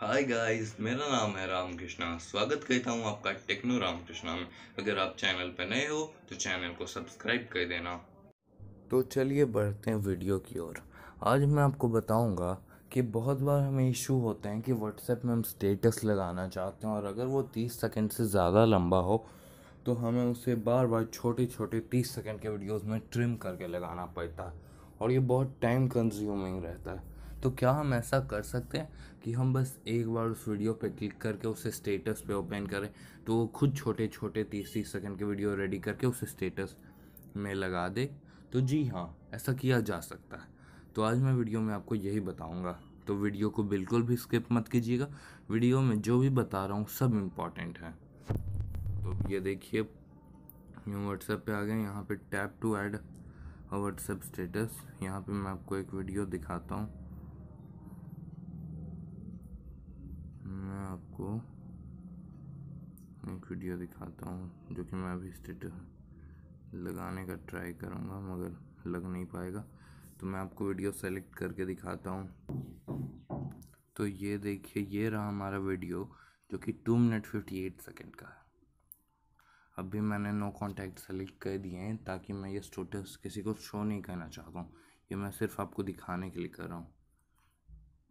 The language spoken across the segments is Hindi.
हाय गाइस मेरा नाम है रामकृष्णा स्वागत करता हूँ आपका टेक्नो रामकृष्णा में अगर आप चैनल पर नए हो तो चैनल को सब्सक्राइब कर देना तो चलिए बढ़ते हैं वीडियो की ओर आज मैं आपको बताऊंगा कि बहुत बार हमें इशू होते हैं कि व्हाट्सएप में हम स्टेटस लगाना चाहते हैं और अगर वो तीस सेकेंड से ज़्यादा लंबा हो तो हमें उसे बार बार छोटे छोटे तीस सेकेंड के वीडियोज़ में ट्रिम करके लगाना पड़ता है और ये बहुत टाइम कंज्यूमिंग रहता है तो क्या हम ऐसा कर सकते हैं कि हम बस एक बार उस वीडियो पे क्लिक करके उसे स्टेटस पे ओपन करें तो वो खुद छोटे छोटे तीस तीस सेकेंड के वीडियो रेडी करके उसे स्टेटस में लगा दे तो जी हाँ ऐसा किया जा सकता है तो आज मैं वीडियो में आपको यही बताऊँगा तो वीडियो को बिल्कुल भी स्किप मत कीजिएगा वीडियो में जो भी बता रहा हूँ सब इम्पॉर्टेंट है तो ये देखिए न्यू व्हाट्सएप पे आ गए यहाँ पे tap to add WhatsApp status यहाँ पे मैं आपको एक वीडियो दिखाता हूँ मैं आपको एक वीडियो दिखाता हूँ जो कि मैं अभी स्टेटस लगाने का ट्राई करूँगा मगर लग नहीं पाएगा तो मैं आपको वीडियो सेलेक्ट करके दिखाता हूँ तो ये देखिए ये रहा हमारा वीडियो जो कि two minute fifty eight second का है अभी मैंने नो कांटेक्ट सेलेक्ट कर दिए हैं ताकि मैं ये स्टेटस किसी को शो नहीं करना चाहता हूँ ये मैं सिर्फ आपको दिखाने के लिए कर रहा हूँ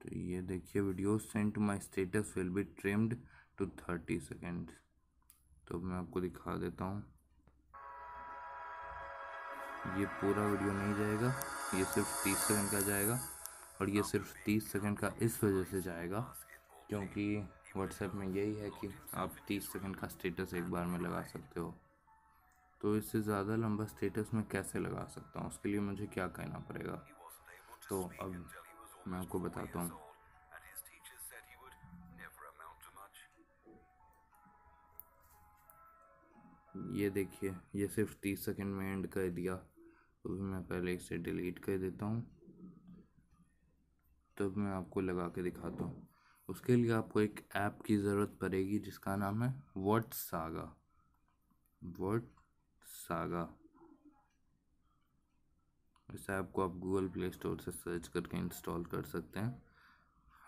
तो ये देखिए video send my my status will be trimmed to thirty second तो मैं आपको दिखा देता हूँ ये पूरा वीडियो नहीं जाएगा ये सिर्फ तीस सेकेंड का जाएगा और ये सिर्फ तीस सेकेंड का इस वजह से जाएगा क्योंकि व्हाट्सएप में यही है कि आप तीस सेकेंड का स्टेटस एक बार में लगा सकते हो तो इससे ज़्यादा लंबा स्टेटस मैं कैसे लगा सकता हूँ उसके लिए मुझे क्या कहना पड़ेगा तो अब मैं आपको बताता हूँ ये देखिए ये सिर्फ तीस सेकंड में एंड कर दिया तो भी मैं पहले इसे डिलीट कर देता हूँ तब तो मैं आपको लगा के दिखाता हूँ उसके लिए आपको एक ऐप की ज़रूरत पड़ेगी जिसका नाम है वर्ड सागा वर्ड सागा इस ऐप को आप गूगल प्ले स्टोर से सर्च करके इंस्टॉल कर सकते हैं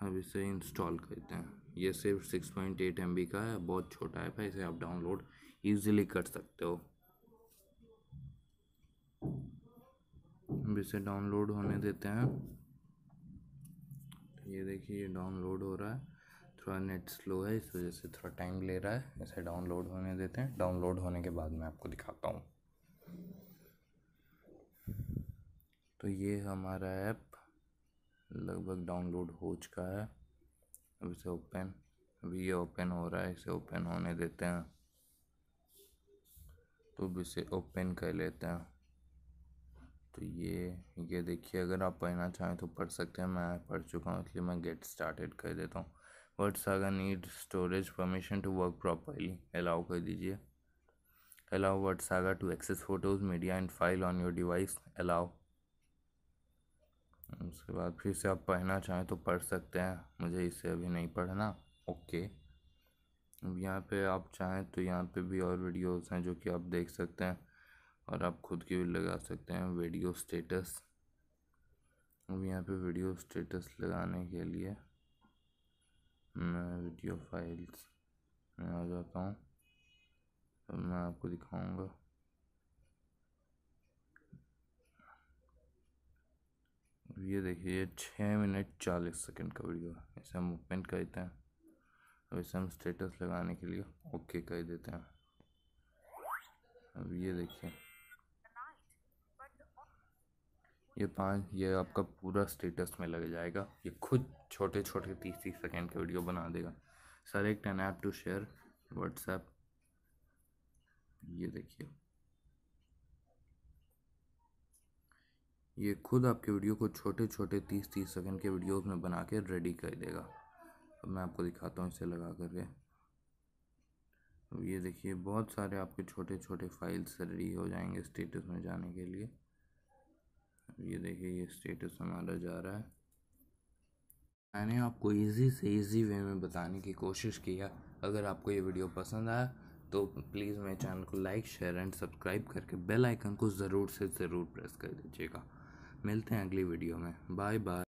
अब इसे इंस्टॉल करते हैं ये सिर्फ सिक्स पॉइंट एट एम बी का है बहुत छोटा ऐप है इसे आप डाउनलोड ईजिली कर सकते हो अब इसे डाउनलोड होने देते हैं ये देखिए ये डाउनलोड हो रहा है थोड़ा नेट स्लो है इस वजह से थोड़ा टाइम ले रहा है इसे डाउनलोड होने देते हैं डाउनलोड होने के बाद मैं आपको दिखाता हूँ तो ये हमारा ऐप लगभग डाउनलोड हो चुका है अब इसे ओपन अभी ये ओपन हो रहा है इसे ओपन होने देते हैं तो अब इसे ओपन कर लेते हैं तो ये ये देखिए अगर आप पढ़ना चाहें तो पढ़ सकते हैं मैं पढ़ चुका हूँ इसलिए मैं गेट स्टार्टेड कर देता हूँ वर्ड्स अगर need storage permission to work properly allow कर दीजिए allow WordSaga to access photos, media and file on your device, allow उसके बाद फिर से आप पढ़ना चाहें तो पढ़ सकते हैं मुझे इसे अभी नहीं पढ़ना ओके अब यहाँ पे आप चाहें तो यहाँ पे भी और वीडियोस हैं जो कि आप देख सकते हैं और आप खुद की भी लगा सकते हैं वीडियो स्टेटस अब यहाँ पे वीडियो स्टेटस लगाने के लिए मैं वीडियो फाइल्स में आ जाता हूँ मैं आपको दिखाऊंगा ये देखिए छः मिनट चालीस सेकंड का वीडियो है इसे हम मूवमेंट कर देते हैं अब इसे हम स्टेटस लगाने के लिए ओके कर देते हैं अब ये देखिए ये पाँच ये आपका पूरा स्टेटस में लग जाएगा ये खुद छोटे छोटे तीस तीस सेकेंड का वीडियो बना देगा सर एक ten app to share WhatsApp ये देखिए ये खुद आपके वीडियो को छोटे छोटे तीस तीस सेकेंड के वीडियोस में बना के रेडी कर देगा अब मैं आपको दिखाता हूँ इसे लगा करके अब ये देखिए बहुत सारे आपके छोटे छोटे फाइल्स रेडी हो जाएंगे स्टेटस में जाने के लिए ये देखिए ये स्टेटस हमारा जा रहा है मैंने आपको इजी से इजी वे में बताने की कोशिश किया अगर आपको ये वीडियो पसंद आया तो प्लीज़ मेरे चैनल को लाइक शेयर एंड सब्सक्राइब करके बेल आइकन को ज़रूर से ज़रूर प्रेस कर दीजिएगा मिलते हैं अगली वीडियो में बाय बाय